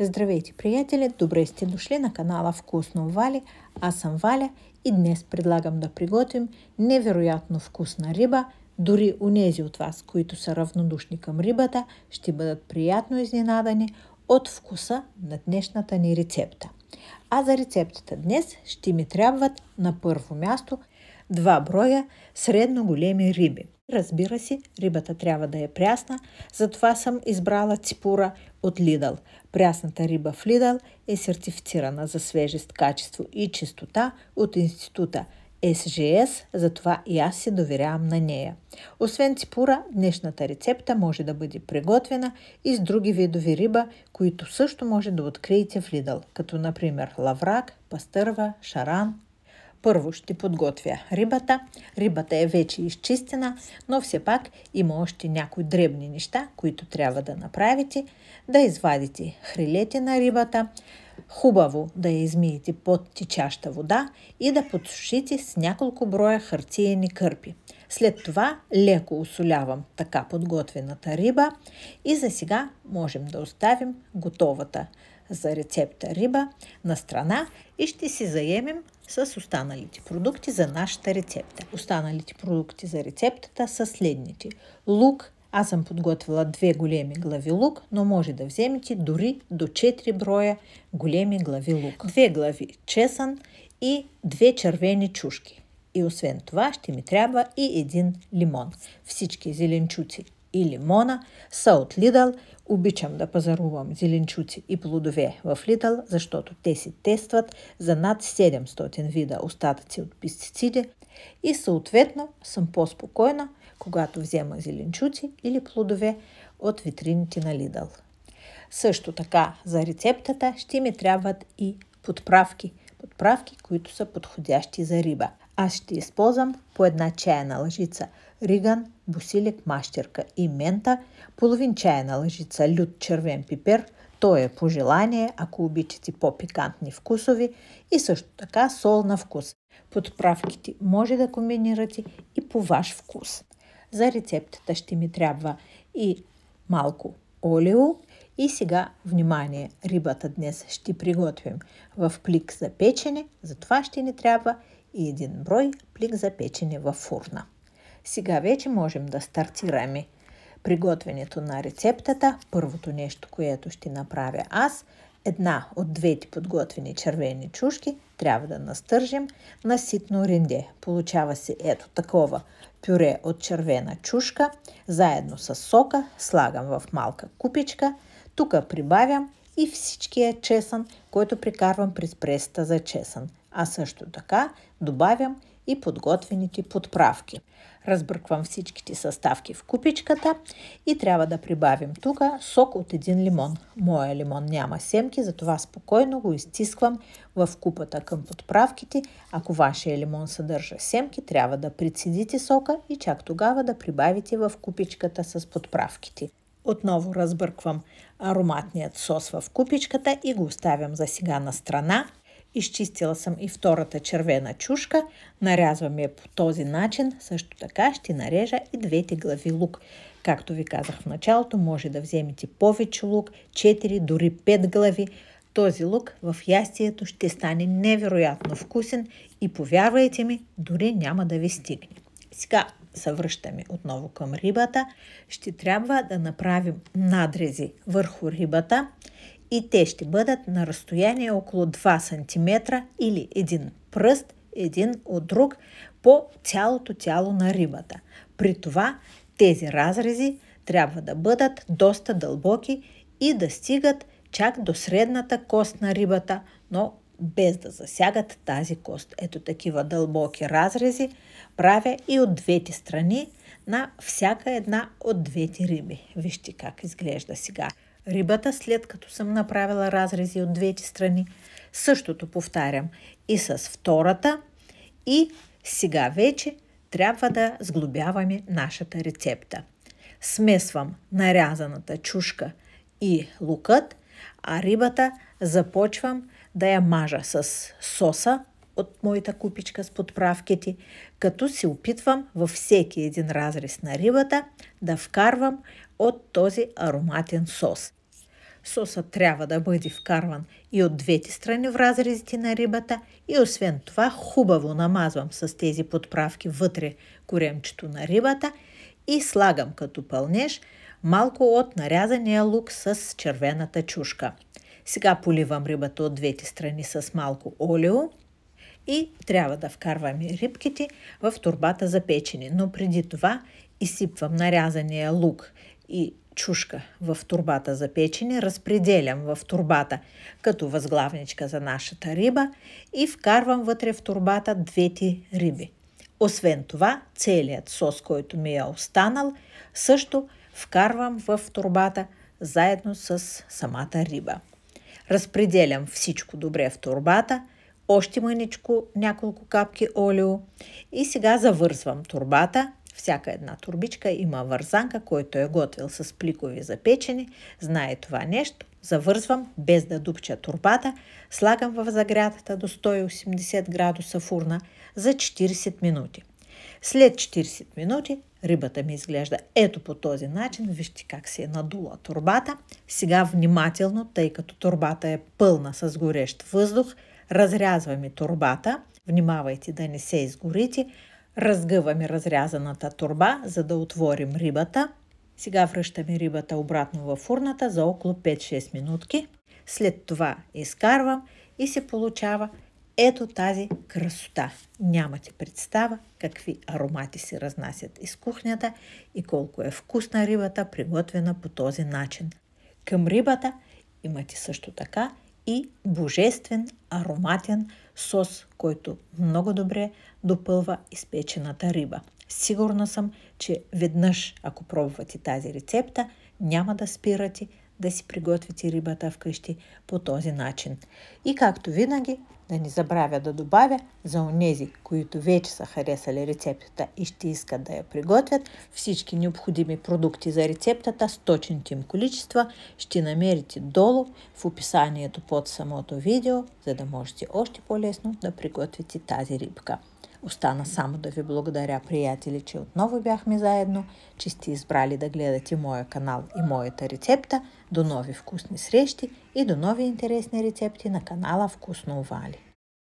Здравейте, приятели! Добре сте дошли на канала Вкусно Вали. Аз съм Валя и днес предлагам да приготвим невероятно вкусна риба. Дори унези от вас, които са равнодушни към рибата, ще бъдат приятно изненадани от вкуса на днешната ни рецепта. А за рецептата днес ще ми трябват на първо място – Два броя средно големи риби. Разбира се, рибата трябва да е прясна, затова съм избрала ципура от Лидъл. Прясната риба в Лидъл е сертифицирана за свежест, качество и чистота от института SGS, затова и аз се доверявам на нея. Освен ципура, днешната рецепта може да бъде приготвена и с други видови риба, които също може да откриете в Лидъл, като например лаврак, пастърва, шаран, първо ще подготвя рибата. Рибата е вече изчистена, но все пак има още някои дребни неща, които трябва да направите. Да извадите хрилете на рибата, хубаво да я измиете под течаща вода и да подсушите с няколко броя хартиени кърпи. След това леко осолявам така подготвената риба и за сега можем да оставим готовата за рецепта риба на страна и ще си заемем с останалите продукти за нашата рецепта. Останалите продукти за рецептата са следните. Лук, аз съм подготвила две големи глави лук, но може да вземете дори до 4 броя големи глави лук. Две глави чесън и две червени чушки. И освен това ще ми трябва и един лимон. Всички зеленчуци и лимона са от Лидъл. Обичам да пазарувам зеленчуци и плодове в Лидъл, защото те си тестват за над 700 вида остатъци от пестициди и съответно съм по-спокойна, когато взема зеленчуци или плодове от витрините на Лидъл. Също така за рецептата ще ми трябват и подправки. Подправки, които са подходящи за риба. Аз ще използвам по една чайна лъжица риган бусилек мащерка и мента, половин чайна лъжица лют червен пипер, то е по желание, ако обичате по-пикантни вкусови и също така сол на вкус. Подправките може да комбинирате и по ваш вкус. За рецептата ще ми трябва и малко олио, и сега, внимание, рибата днес ще приготвим в плик за печене, затова ще ни трябва и един брой плик за печене във фурна. Сега вече можем да стартираме. Приготвянето на рецептата, първото нещо, което ще направя аз, една от двете подготвени червени чушки трябва да настържим на ситно ренде. Получава се ето такова пюре от червена чушка, заедно с сока слагам в малка купичка, тук прибавям и всичкия е чесън, който прикарвам през преста за чесън. А също така добавям и подготвените подправки. Разбърквам всичките съставки в купичката и трябва да прибавим тук сок от един лимон. Моя лимон няма семки, затова спокойно го изтисквам в купата към подправките. Ако вашия лимон съдържа семки, трябва да прецедите сока и чак тогава да прибавите в купичката с подправките. Отново разбърквам ароматният сос в купичката и го оставям за сега на страна. Изчистила съм и втората червена чушка. Нарязвам я по този начин. Също така ще нарежа и двете глави лук. Както ви казах в началото, може да вземете повече лук, 4, дори 5 глави. Този лук в ястието ще стане невероятно вкусен и повярвайте ми, дори няма да ви стигне. Сега се връщаме отново към рибата. Ще трябва да направим надрези върху рибата и те ще бъдат на разстояние около 2 см или един пръст един от друг по цялото тяло на рибата. При това тези разрези трябва да бъдат доста дълбоки и да стигат чак до средната кост на рибата, но без да засягат тази кост. Ето такива дълбоки разрези правя и от двете страни на всяка една от двете риби. Вижте как изглежда сега. Рибата, след като съм направила разрези от двете страни, същото повтарям и с втората. И сега вече трябва да сглобяваме нашата рецепта. Смесвам нарязаната чушка и лукът, а рибата започвам да я мажа с соса от моята купичка с подправките, като се опитвам във всеки един разрез на рибата да вкарвам от този ароматен сос. Сосът трябва да бъде вкарван и от двете страни в разрезите на рибата и освен това хубаво намазвам с тези подправки вътре коремчето на рибата и слагам като пълнеж малко от нарязания лук с червената чушка. Сега поливам рибата от двете страни с малко олио и трябва да вкарваме рибките в турбата за печени, Но преди това изсипвам нарязания лук и чушка в турбата за печене разпределям в турбата като възглавничка за нашата риба и вкарвам вътре в турбата двете риби. Освен това, целият сос, който ми е останал, също вкарвам в турбата заедно с самата риба. Разпределям всичко добре в турбата, още мъничко, няколко капки олио и сега завързвам турбата – всяка една турбичка има вързанка, който е готвил с пликови за Знае това нещо. Завързвам, без да дупча турбата. Слагам в загрятата до 180 градуса фурна за 40 минути. След 40 минути рибата ми изглежда ето по този начин. Вижте как се е надула турбата. Сега внимателно, тъй като турбата е пълна с горещ въздух, разрязваме турбата. Внимавайте да не се изгорите. Разгъваме разрязаната турба, за да отворим рибата. Сега връщаме рибата обратно във фурната за около 5-6 минутки. След това изкарвам и се получава ето тази красота. Нямате представа какви аромати се разнасят из кухнята и колко е вкусна рибата, приготвена по този начин. Към рибата имате също така и божествен ароматен сос, който много добре допълва изпечената риба. Сигурна съм, че веднъж, ако пробвате тази рецепта, няма да спирате да си приготвите рибата вкъщи по този начин. И както винаги, да не забравя да добавя за онези, които вече са харесали рецептата и ще искат да я приготвят, всички необходими продукти за рецептата с точните им количества ще намерите долу в описанието под самото видео, за да можете още по-лесно да приготвите тази рибка. Остана само да ви благодаря, приятели, че отново бяхме заедно, че сте избрали да гледате моя канал и моята рецепта. До нови вкусни срещи и до нови интересни рецепти на канала Вкусно Овали!